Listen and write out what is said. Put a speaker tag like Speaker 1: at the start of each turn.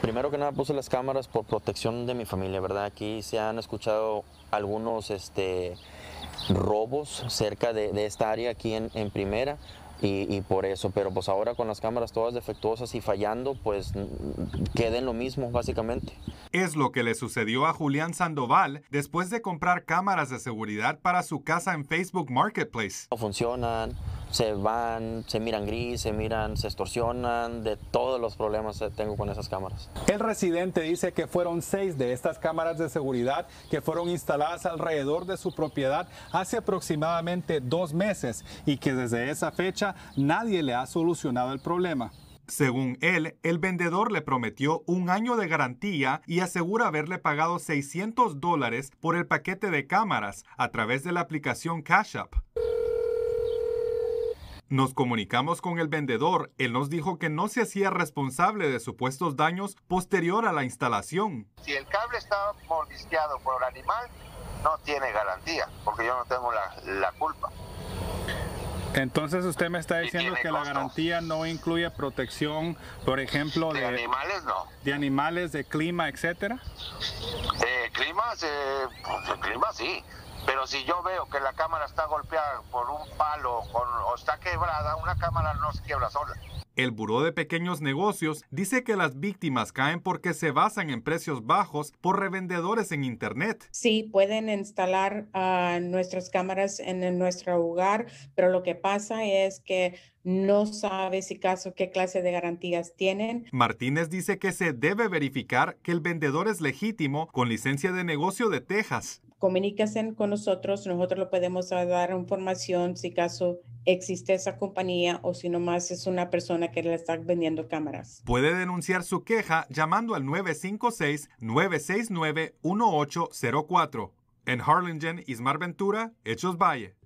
Speaker 1: Primero que nada puse las cámaras por protección de mi familia, ¿verdad? Aquí se han escuchado algunos este, robos cerca de, esta área aquí en, primera. Y, y, por eso, pero pues ahora con las cámaras todas defectuosas y fallando, pues queden lo mismo básicamente.
Speaker 2: Es lo que le sucedió a Julián Sandoval después de
Speaker 1: comprar cámaras de seguridad para su casa en Facebook Marketplace. No funcionan, se van, se miran gris, se miran, se extorsionan, de todos los problemas que tengo con esas cámaras.
Speaker 2: El residente dice que fueron seis de estas cámaras de seguridad que fueron instaladas alrededor de su propiedad hace aproximadamente dos meses y que desde esa fecha nadie le ha solucionado el problema. Según él, el vendedor le prometió un año de garantía y asegura haberle pagado 600 dólares por el paquete de cámaras a través de la aplicación Cash App. Nos comunicamos con el vendedor, él nos dijo que no se hacía responsable de supuestos daños posterior a la instalación.
Speaker 3: Si el cable está mordisqueado por el animal, no tiene garantía, porque yo no tengo la, culpa.
Speaker 2: Entonces usted me está diciendo que la garantía no incluye protección, por ejemplo, de, animales, no. De animales, de clima, etcétera.
Speaker 3: clima, clima eh, pues, sí, pero si yo veo que la cámara está golpeada por un palo o está quebrada, una cámara no se quiebra sola.
Speaker 2: El Buró de Pequeños Negocios dice que las víctimas caen porque se basan en precios bajos por revendedores en Internet.
Speaker 4: Sí, pueden instalar ah, nuestras cámaras en, en, nuestro hogar, pero lo que pasa es que no sabe si caso qué clase de garantías tienen.
Speaker 2: Martínez dice que se debe verificar que el vendedor es legítimo con licencia de negocio de Texas
Speaker 4: comuníquense con nosotros, nosotros le podemos dar información si caso existe esa compañía o si nomás es una persona que le está vendiendo cámaras.
Speaker 2: Puede denunciar su queja llamando al 956-969-1804. En Harlingen, Ismar Ventura, Hechos Valle.